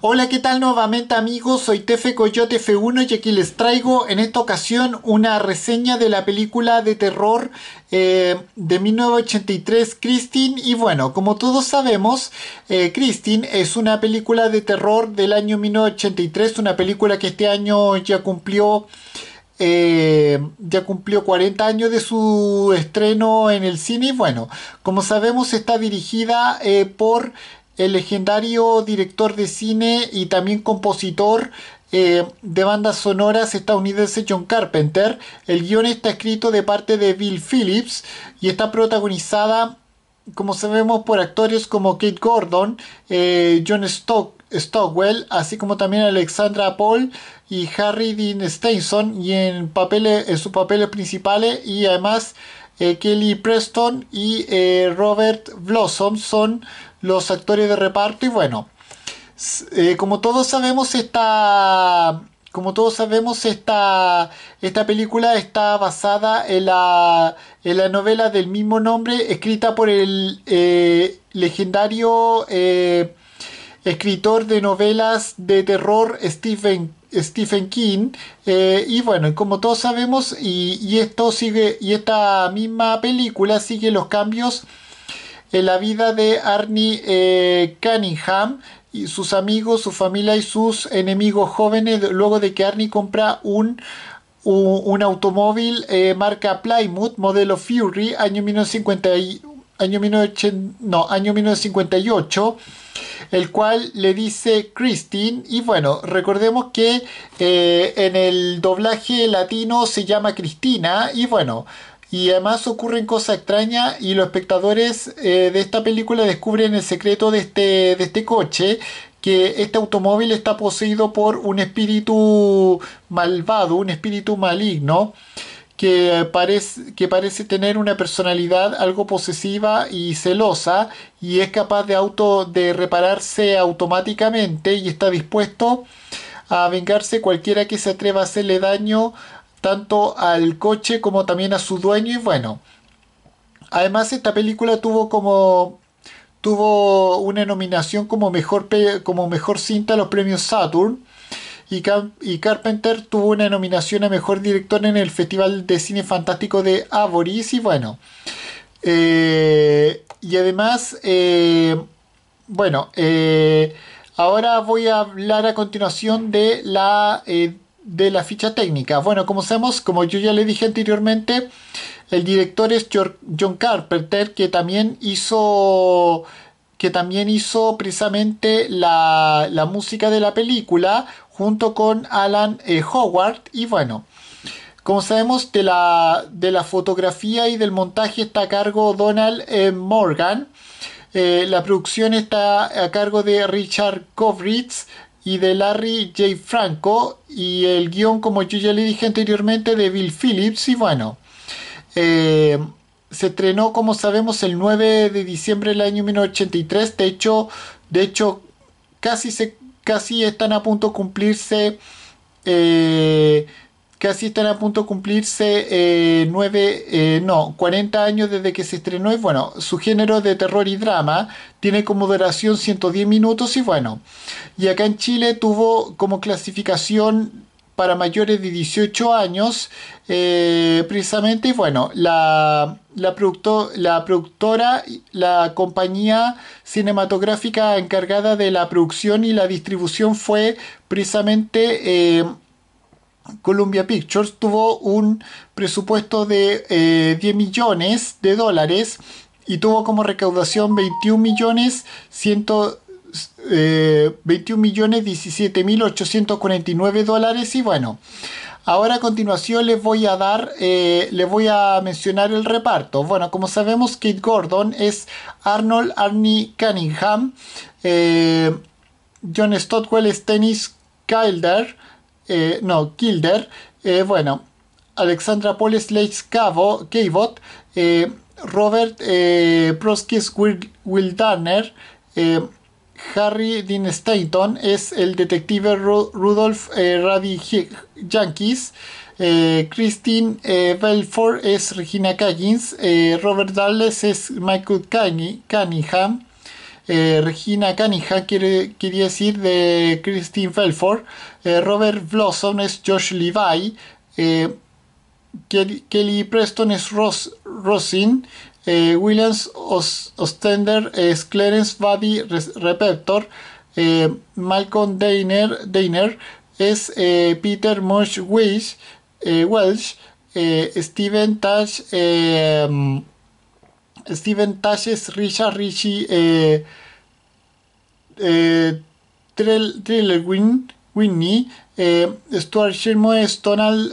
Hola, ¿qué tal nuevamente amigos? Soy Tefe Coyote F1 y aquí les traigo en esta ocasión una reseña de la película de terror eh, de 1983 Christine. Y bueno, como todos sabemos, eh, Christine es una película de terror del año 1983, una película que este año ya cumplió... Eh, ya cumplió 40 años de su estreno en el cine. Y bueno, como sabemos, está dirigida por el legendario director de cine y también compositor eh, de bandas sonoras estadounidense John Carpenter. El guion está escrito de parte de Bill Phillips y está protagonizada, como sabemos, por actores como Kate Gordon, eh, John Stockwell, así como también Alexandra Paul y Harry Dean Stanton y en, papeles, en sus papeles principales, y además eh, Kelly Preston y eh, Robert Blossom son los actores de reparto y bueno, eh, como todos sabemos esta como todos sabemos, esta, esta película está basada en la, novela del mismo nombre, escrita por el legendario escritor de novelas de terror Stephen Stephen King. Eh, y bueno, como todos sabemos, y, esto sigue, y esta misma película sigue los cambios en la vida de Arnie eh, Cunningham y sus amigos, su familia y sus enemigos jóvenes luego de que Arnie compra un un, automóvil eh, marca Plymouth modelo Fury año 1951 año, año 1958, el cual le dice Christine. Y bueno, recordemos que eh, en el doblaje latino se llama Cristina. Y bueno, y además ocurren cosas extrañas y los espectadores eh, de esta película descubren el secreto de este, de este coche, que este automóvil está poseído por un espíritu malvado, un espíritu maligno que parece, que parece tener una personalidad algo posesiva y celosa y es capaz de, auto, de repararse automáticamente y está dispuesto a vengarse cualquiera que se atreva a hacerle daño tanto al coche como también a su dueño y bueno. Además esta película tuvo como tuvo una nominación como mejor como mejor cinta a los premios Saturn y, Carpenter tuvo una nominación a Mejor Director en el Festival de Cine Fantástico de Avoris y bueno. Eh, y además, eh, bueno, eh, ahora voy a hablar a continuación de la, de la ficha técnica. Bueno, como sabemos, como yo ya le dije anteriormente, el director es John Carpenter, que también hizo que también hizo precisamente la, música de la película junto con Alan eh, Howard. Y bueno, como sabemos, de la, de la, fotografía y del montaje está a cargo Donald eh, Morgan. Eh, la producción está a cargo de Richard Kovritz y de Larry J. Franco. Y el guión, como yo ya le dije anteriormente, de Bill Phillips. Y bueno, se estrenó, como sabemos, el 9 de diciembre del año 1983. De hecho, de hecho casi, se, casi están a punto de cumplirse. Eh, casi están a punto de cumplirse 9, eh, eh, no, 40 años desde que se estrenó. Y bueno, su género de terror y drama tiene como duración 110 minutos. Y bueno, y acá en Chile tuvo como clasificación para mayores de 18 años, eh, precisamente, bueno, la, la, producto, la productora, la compañía cinematográfica encargada de la producción y la distribución fue precisamente eh, Columbia Pictures, tuvo un presupuesto de 10 eh, millones de dólares y tuvo como recaudación 21 millones 100 eh, dólares y bueno ahora a continuación les voy a dar le eh, les voy a mencionar el reparto bueno como sabemos Kate Gordon es Arnold Arnie Cunningham eh, John Stotwell es Dennis Kilder eh, no Kilder bueno Alexandra Paul es Cabot Robert Proskis Will, Will eh, Harry Dean Stanton es el detective Rudolf Rudolph eh, Yankees. Eh, Christine eh, Belfort es Regina Caggins. Robert Dallas es Michael Cunningham. Regina Cunningham quiere, decir de Christine Belfort. Robert Blossom es Josh Levi. Kelly, Preston es Ross Rosin. Eh, Williams Ostender, es Clarence Buddy Repertor, eh, Malcolm Dainer, Dainer es eh, Peter Mosch Welsh, Steven Tash, em, Steven Tash es Richard Richie, Triller Winnie, Stuart Schirmo, es Donald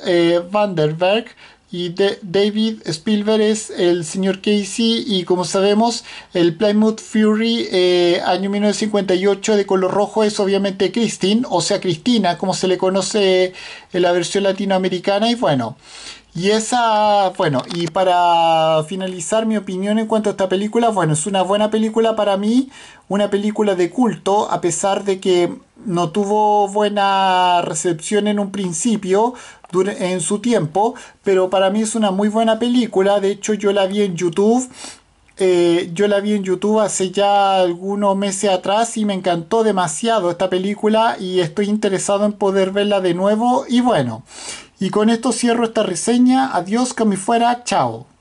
Vanderberg, y de David Spielberg es el señor Casey y como sabemos el Plymouth Fury eh, año 1958 de color rojo es obviamente Christine, o sea Cristina como se le conoce en la versión latinoamericana y bueno. Y esa, bueno, y para finalizar mi opinión en cuanto a esta película, bueno, es una buena película para mí, una película de culto, a pesar de que no tuvo buena recepción en un principio, en su tiempo, pero para mí es una muy buena película, de hecho yo la vi en YouTube. Eh, yo la vi en YouTube hace ya algunos meses atrás y me encantó demasiado esta película y estoy interesado en poder verla de nuevo y bueno, y con esto cierro esta reseña, adiós que me fuera, chao.